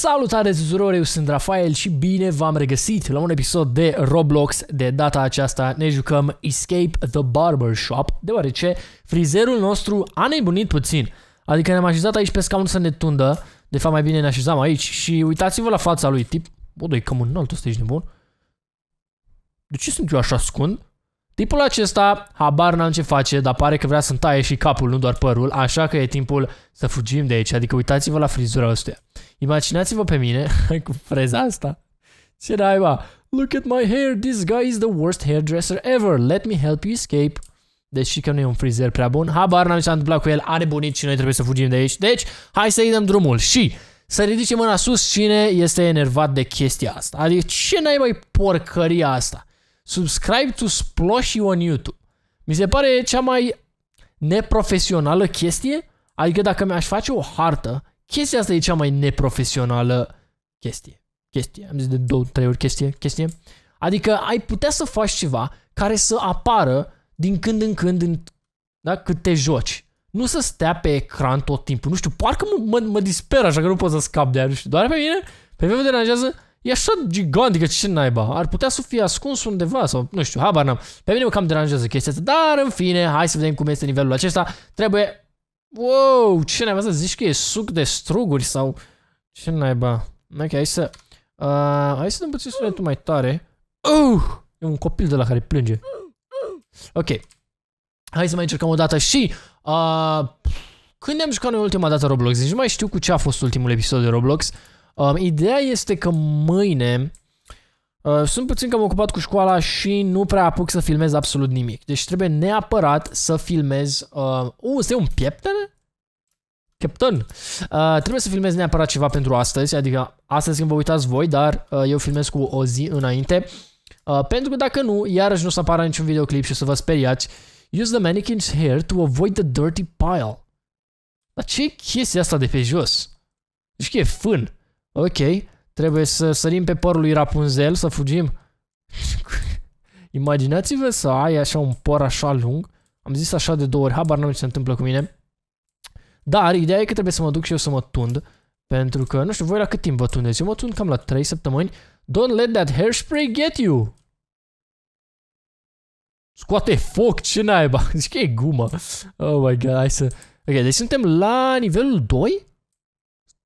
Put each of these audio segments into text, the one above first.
Salutare tuturor, eu sunt Rafael și bine v-am regăsit la un episod de Roblox. De data aceasta ne jucăm Escape the Barbershop, deoarece frizerul nostru a nebunit puțin. Adică ne-am așezat aici pe scaun să ne tundă, de fapt mai bine ne așezam aici și uitați-vă la fața lui tip. Bă, doi, cam înalt, ăsta ești nebun. De ce sunt eu așa scund? Tipul acesta habar n-am ce face, dar pare că vrea să-mi taie și capul, nu doar părul, așa că e timpul să fugim de aici, adică uitați-vă la frizura ăstuia. Imaginați-vă pe mine cu freza asta. Ce naiba? Look at my hair, this guy is the worst hairdresser ever, let me help you escape. Deși deci că nu e un frizer prea bun, habar n-am ce s-a întâmplat cu el, are bunit și noi trebuie să fugim de aici. Deci, hai să-i dăm drumul și să ridice mâna sus cine este enervat de chestia asta. Adică ce naiba e porcăria asta? Subscribe to Sploshy on YouTube. Mi se pare cea mai neprofesională chestie, adică dacă mi-aș face o hartă, chestia asta e cea mai neprofesională chestie. Chestie, am zis de două, trei ori chestie, chestie. Adică ai putea să faci ceva care să apară din când în când în, da, cât te joci. Nu să stea pe ecran tot timpul. Nu știu, parcă mă, mă, mă disper așa că nu pot să scap de aia, nu știu. Doar pe mine, pe mine mă deranjează E așa gigantică, ce naiba? Ar putea să fie ascuns undeva sau nu știu, habar n-am. Pe mine mă cam deranjează chestia asta, dar în fine, hai să vedem cum este nivelul acesta. Trebuie... Wow, ce naiba să zici că e suc de struguri sau... Ce naiba? Ok, hai să... Uh, hai să dăm puțin sunetul mai tare. Uh, e un copil de la care plânge. Ok. Hai să mai încercăm o dată și... Uh, când ne-am jucat noi ultima dată Roblox? Nici deci nu mai știu cu ce a fost ultimul episod de Roblox. Um, ideea este că mâine uh, sunt puțin cam ocupat cu școala și nu prea apuc să filmez absolut nimic. Deci trebuie neapărat să filmez... Uh, uh este un pieptene? Captain, uh, trebuie să filmez neapărat ceva pentru astăzi, adică astăzi când vă uitați voi, dar uh, eu filmez cu o zi înainte, uh, pentru că dacă nu, iarăși nu o să apară niciun videoclip și o să vă speriați. Use the mannequin's hair to avoid the dirty pile. Dar ce e chestia asta de pe jos? Deci că e fân. Ok, trebuie să sărim pe părul lui Rapunzel, să fugim. Imaginați-vă să ai așa un păr așa lung. Am zis așa de două ori, habar n-am ce se întâmplă cu mine. Dar ideea e că trebuie să mă duc și eu să mă tund. Pentru că, nu știu, voi la cât timp vă tundeți? Eu mă tund cam la 3 săptămâni. Don't let that hairspray get you! Scoate foc, ce naiba? Zic că e gumă. Oh my god, hai să... Ok, deci suntem la nivelul 2?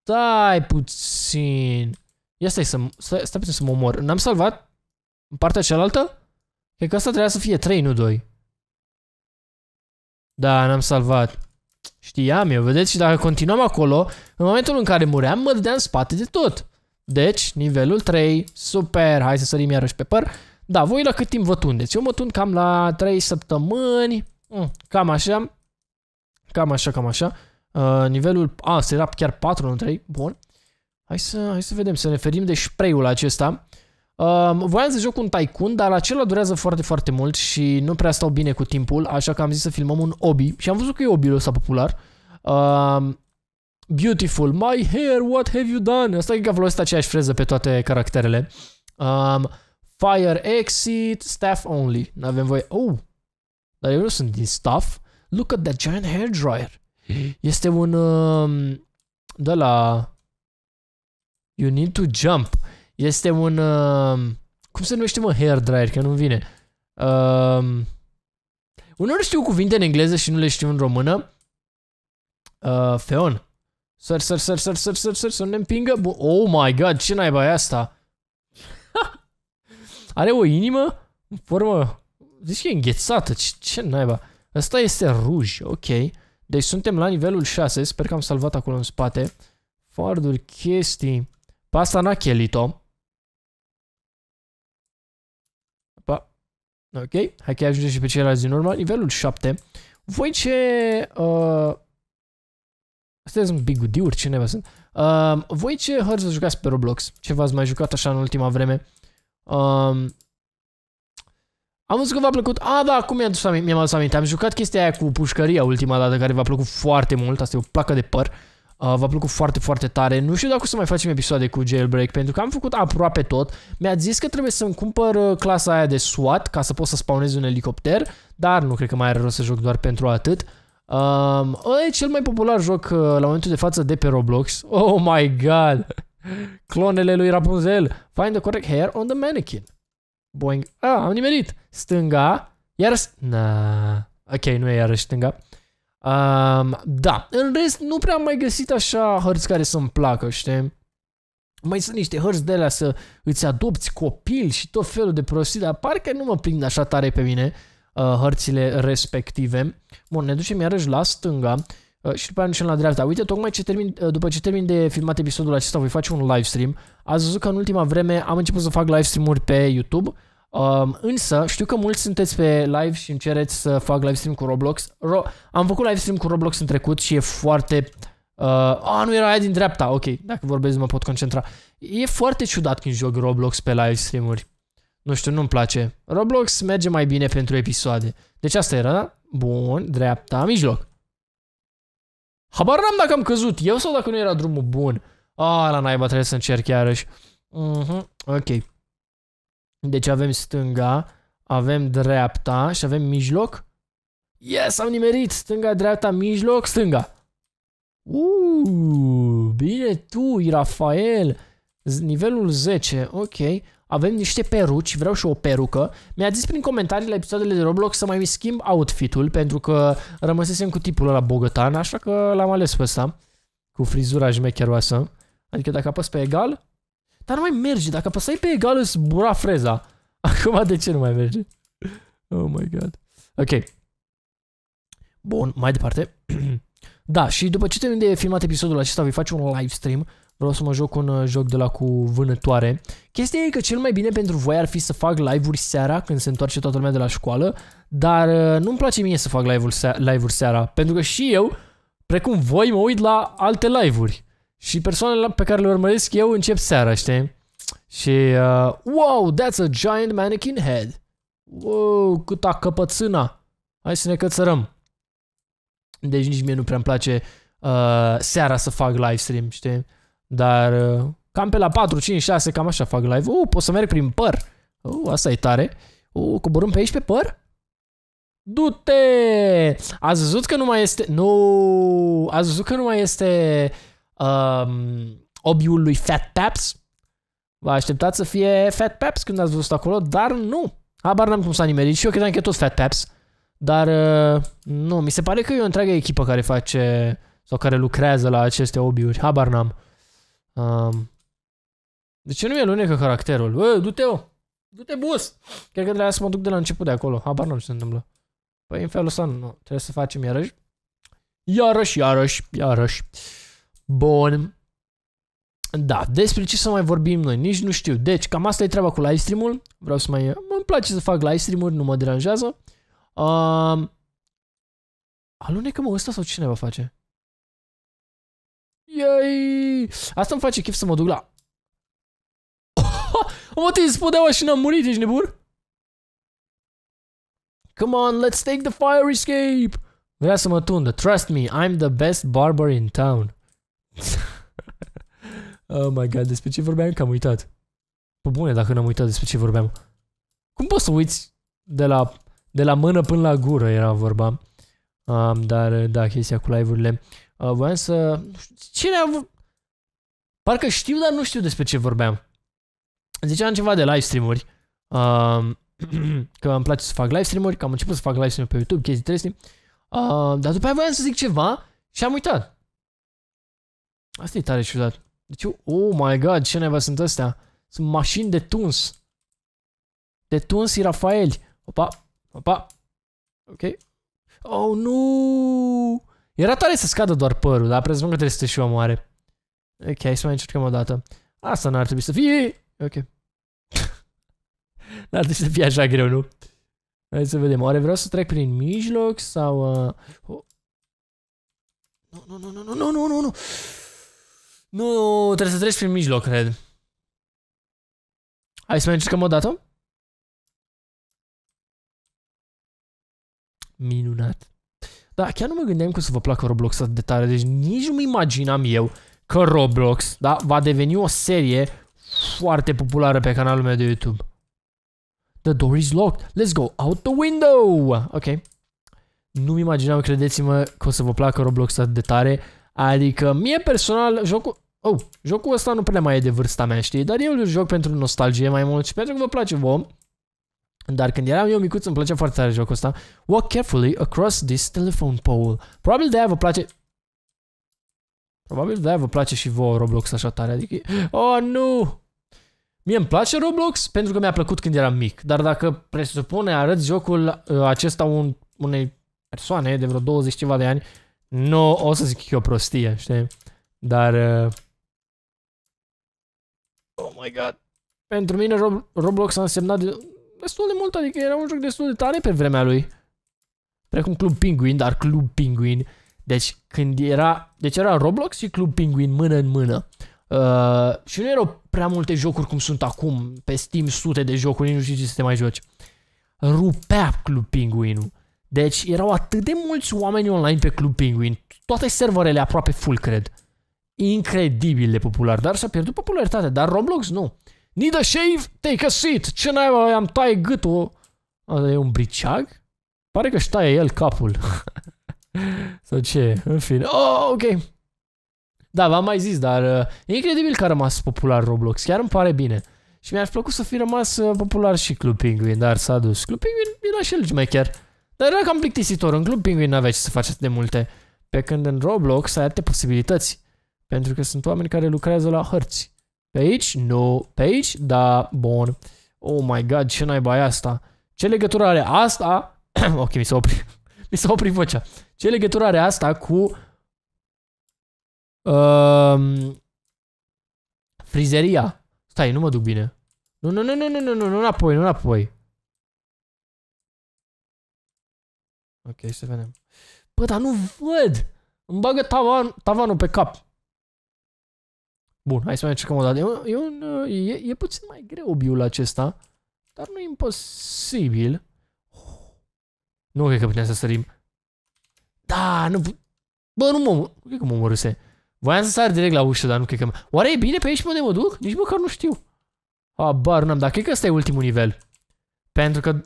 Stai puțin. Ia stai, să, stai, stai puțin să mă omor. N-am salvat? În partea cealaltă? Cred că asta trebuia să fie 3, nu 2. Da, n-am salvat. Știam eu, vedeți? Și dacă continuam acolo, în momentul în care muream, mă dădeam în spate de tot. Deci, nivelul 3, super, hai să sărim iarăși pe păr. Da, voi la cât timp vă tundeți? Eu mă tund cam la 3 săptămâni, mm, cam așa, cam așa, cam așa. Uh, nivelul... A, se era chiar 4, nu 3. Bun. Hai să, hai să vedem, să ne ferim de spray-ul acesta. Uh, voiam să joc un Tycoon, dar acela durează foarte, foarte mult și nu prea stau bine cu timpul, așa că am zis să filmăm un obi și am văzut că e obi-ul ăsta popular. Uh, beautiful, my hair, what have you done? Asta e că folosit aceeași freză pe toate caracterele. Um, fire exit, staff only. n avem voie. Oh, dar eu nu sunt din staff. Look at that giant hair dryer. Este un... da de la... You need to jump. Este un... Um, cum se numește, mă, hair dryer, că nu vine. Um, uneori știu cuvinte în engleză și nu le știu în română. Uh, feon. Săr, săr, săr, săr, săr, săr, săr, să ne împingă. Bu oh my god, ce naiba e asta? Are o inimă în formă... Zici că e înghețată, ce, ce naiba? Asta este ruj, ok. Deci suntem la nivelul 6, sper că am salvat acolo în spate. Farduri, chestii. Pe asta n-a chelit-o. Ok, hai că ajunge și pe ceilalți din urmă. Nivelul 7. Voi ce... Uh, Astea sunt bigudiuri, neva sunt. Uh, voi ce hărți vă jucați pe Roblox? Ce v-ați mai jucat așa în ultima vreme? Uh, am văzut că v-a plăcut. A, da, acum mi-am adus, aminte, mi adus aminte. Am jucat chestia aia cu pușcăria ultima dată, care v-a plăcut foarte mult. Asta e o placă de păr. Uh, v-a plăcut foarte, foarte tare. Nu știu dacă o să mai facem episoade cu Jailbreak, pentru că am făcut aproape tot. Mi-a zis că trebuie să-mi cumpăr uh, clasa aia de SWAT ca să pot să spawnez un elicopter, dar nu cred că mai are rost să joc doar pentru atât. Um, ăla e cel mai popular joc uh, la momentul de față de pe Roblox. Oh my god! Clonele lui Rapunzel. Find the correct hair on the mannequin boing, ah, am nimerit, stânga, iar, na, ok, nu e iarăși stânga. Um, da, în rest nu prea am mai găsit așa hărți care să-mi placă, știi? Mai sunt niște hărți de alea să îți adopți copil și tot felul de prostii, dar parcă nu mă prind așa tare pe mine uh, hărțile respective. Bun, ne ducem iarăși la stânga Uh, și după aia nu la dreapta. Uite, tocmai ce termin, uh, după ce termin de filmat episodul acesta, voi face un live stream. Ați văzut că în ultima vreme am început să fac live stream-uri pe YouTube. Um, însă, știu că mulți sunteți pe live și îmi cereți să fac live stream cu Roblox. Ro- am făcut live stream cu Roblox în trecut și e foarte... Uh, a, nu era aia din dreapta, ok, dacă vorbesc mă pot concentra. E foarte ciudat când joc Roblox pe live stream-uri. Nu știu, nu-mi place. Roblox merge mai bine pentru episoade. Deci asta era, da? Bun, dreapta, mijloc. Habar n-am dacă am căzut eu sau dacă nu era drumul bun. A, ah, la naiba trebuie să încerc iarăși. Uh mhm, -huh. Ok. Deci avem stânga, avem dreapta și avem mijloc. Yes, am nimerit! Stânga, dreapta, mijloc, stânga. Uuu, bine tu, Rafael. Nivelul 10, ok avem niște peruci, vreau și o perucă. Mi-a zis prin comentarii la episoadele de Roblox să mai schimb outfitul pentru că rămăsesem cu tipul ăla bogătan, așa că l-am ales pe ăsta cu frizura jmecheroasă. Adică dacă apăs pe egal, dar nu mai merge. Dacă apăsai pe egal îți bura freza. Acum de ce nu mai merge? Oh my god. Ok. Bun, mai departe. da, și după ce termin de filmat episodul acesta, voi face un live stream Vreau să mă joc un uh, joc de la cu vânătoare. Chestia e că cel mai bine pentru voi ar fi să fac live-uri seara când se întoarce toată lumea de la școală, dar uh, nu-mi place mie să fac live-uri live seara, pentru că și eu, precum voi, mă uit la alte live-uri. Și persoanele pe care le urmăresc eu încep seara, știi? Și, uh, wow, that's a giant mannequin head. Wow, câta căpățâna. Hai să ne cățărăm. Deci nici mie nu prea-mi place uh, seara să fac live stream, știi? Dar uh, cam pe la 4, 5, 6, cam așa fac live. Uh, pot să merg prin păr. Uh, asta e tare. Uh, coborâm pe aici pe păr? Du-te! Ați văzut că nu mai este... Nu! Ați văzut că nu mai este... Um, obiul lui Fat Paps? Vă așteptați să fie Fat Paps când ați văzut acolo, dar nu. Habar n-am cum s-a nimerit și eu credeam că e tot Fat Paps. Dar uh, nu, mi se pare că e o întreagă echipă care face sau care lucrează la aceste obiuri. Habar n-am. Um, de deci ce nu mi-e lunecă caracterul? Bă, du-te, o! Du-te, bus! Cred că de la să mă duc de la început de acolo. Habar nu ce se întâmplă. Păi în felul ăsta nu. Trebuie să facem iarăși. Iarăși, iarăși, iarăși. Bun. Da, despre ce să mai vorbim noi, nici nu știu. Deci, cam asta e treaba cu live stream-ul. Vreau să mai... Îmi place să fac live stream-uri, nu mă deranjează. Um, alunecă mă ăsta sau cine va face? Yay! Asta îmi face chef să mă duc la... mă, te spuneau și n-am murit, ești nebun? Come on, let's take the fire escape! Vrea să mă tundă. Trust me, I'm the best barber in town. oh my god, despre ce vorbeam că am uitat. Pă bune, dacă n-am uitat despre ce vorbeam. Cum poți să uiți de la, de la mână până la gură era vorba. Um, dar da, chestia cu live-urile. Uh, voiam să... Cine a avut... Parcă știu, dar nu știu despre ce vorbeam. Ziceam ceva de live uri um, că îmi place să fac live uri că am început să fac live uri pe YouTube, chestii trestii. Um, dar după aia voiam să zic ceva și am uitat. Asta e tare ciudat. Deci, oh my god, ce neva sunt astea? Sunt mașini de tuns. De tuns și Opa, opa. Ok. Oh, nu! Era tare să scadă doar părul, dar presupun că trebuie să te și omoare. Ok, hai să mai încercăm o dată. Asta n-ar trebui să fie... Ok. n-ar trebui să fie așa greu, nu? Hai să vedem. Oare vreau să trec prin mijloc sau... Uh... Oh. Nu, nu, nu, nu, nu, nu, nu, nu! Nu, trebuie să treci prin mijloc, cred. Hai să mai încercăm o dată. Minunat. Dar chiar nu mă gândeam că o să vă placă Roblox atât de tare, deci nici nu-mi imaginam eu că Roblox, da, va deveni o serie foarte populară pe canalul meu de YouTube. The door is locked. Let's go out the window. Ok. Nu-mi imaginam, credeți-mă, că o să vă placă Roblox atât de tare. Adică, mie personal, jocul... Oh, jocul ăsta nu prea mai e de vârsta mea, știi? Dar eu îl joc pentru nostalgie mai mult și pentru că vă place vouă. Dar când eram eu micuț, îmi plăcea foarte tare jocul ăsta. Walk carefully across this telephone pole. Probabil de-aia vă place... Probabil de-aia vă place și vouă Roblox așa tare, adică... Oh, nu! Mie îmi place Roblox pentru că mi-a plăcut când eram mic, dar dacă presupune arăt jocul uh, acesta un, unei persoane de vreo 20 ceva de ani, nu o să zic că e o prostie, știi? Dar... Uh... Oh my god! Pentru mine Rob Roblox a însemnat destul de mult, adică era un joc destul de tare pe vremea lui. Precum Club Penguin, dar Club Penguin. Deci când era, deci era Roblox și Club Penguin mână în mână. Uh, și nu erau prea multe jocuri cum sunt acum, pe Steam sute de jocuri, nu știu ce să te mai joci. Rupea Club Penguinul. Deci erau atât de mulți oameni online pe Club Penguin, toate serverele aproape full, cred. Incredibil de popular, dar s-a pierdut popularitatea, dar Roblox nu. Uh, Need a shave? Take a seat! Ce naiba, i-am taie gâtul! Asta e un briceag? Pare că și taie el capul. Sau ce? În fine. Oh, ok. Da, v-am mai zis, dar uh, e incredibil că a rămas popular Roblox. Chiar îmi pare bine. Și mi-aș plăcut să fi rămas uh, popular și Club Penguin, dar s-a dus. Club Penguin era și el chiar. Dar era cam plictisitor. În Club Penguin n-avea ce să faci atât de multe. Pe când în Roblox ai alte posibilități. Pentru că sunt oameni care lucrează la hărți. Pe aici? Nu. Pe aici? Da, bun. Oh my god, ce naiba e asta? Ce legătură are asta? ok, mi s-a oprit. mi s-a oprit vocea. Ce legătură are asta cu... Um, frizeria? Stai, nu mă duc bine. Nu, nu, nu, nu, nu, nu, nu, nu înapoi, nu înapoi. Ok, să vedem. Bă, dar nu văd! Îmi bagă tavan, tavanul pe cap. Bun, hai să mai încercăm o dată. E, e, un, e, e puțin mai greu biul acesta, dar nu e imposibil. Nu cred că putem să sărim. Da, nu... Bă, nu mă... Nu cred că mă omorâse. Voiam să sar direct la ușă, dar nu cred că... Oare e bine pe aici unde mă duc? Nici măcar nu știu. bă, n-am, dar cred că ăsta e ultimul nivel. Pentru că...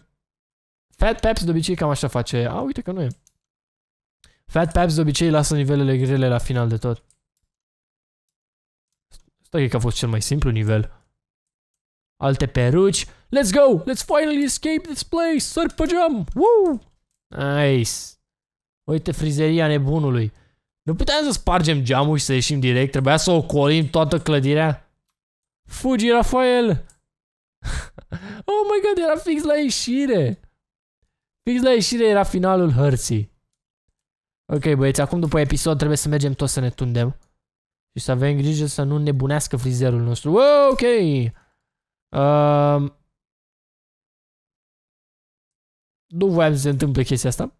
Fat Peps de obicei cam așa face. A, uite că nu e. Fat Peps de obicei lasă nivelele grele la final de tot. Stai că a fost cel mai simplu nivel. Alte peruci. Let's go! Let's finally escape this place! geam! Woo! Nice! Uite frizeria nebunului. Nu puteam să spargem geamul și să ieșim direct. Trebuia să ocolim toată clădirea. Fugi, Rafael! oh my god, era fix la ieșire! Fix la ieșire era finalul hărții. Ok, băieți, acum după episod trebuie să mergem toți să ne tundem. Și să avem grijă să nu nebunească frizerul nostru. Wow, ok! Uh, nu voiam să se întâmple chestia asta.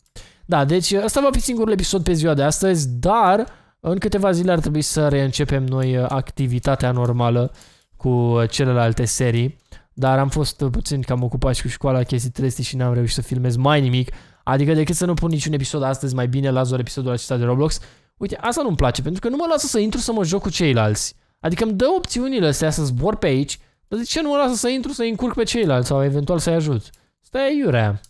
Da, deci asta va fi singurul episod pe ziua de astăzi, dar în câteva zile ar trebui să reîncepem noi uh, activitatea normală cu uh, celelalte serii. Dar am fost uh, puțin cam ocupat și cu școala chestii treste și n-am reușit să filmez mai nimic. Adică decât să nu pun niciun episod astăzi, mai bine las doar episodul acesta de Roblox. Uite, asta nu-mi place, pentru că nu mă lasă să intru să mă joc cu ceilalți. Adică îmi dă opțiunile astea să zbor pe aici, dar de ce nu mă lasă să intru să încurc pe ceilalți sau eventual să-i ajut? Asta e iurea.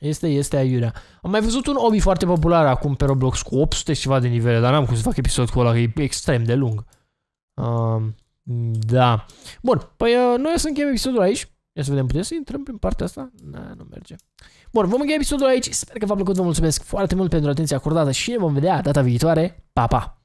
Este, este aiurea. Am mai văzut un obi foarte popular acum pe Roblox cu 800 și ceva de nivele, dar n-am cum să fac episod cu ăla, că e extrem de lung. Uh, da. Bun, păi uh, noi o să încheiem episodul aici. Ia să vedem, putem să intrăm prin partea asta? Na, nu merge. Bun, vom încheia episodul aici. Sper că v-a plăcut. Vă mulțumesc foarte mult pentru atenția acordată și ne vom vedea data viitoare. Pa, pa!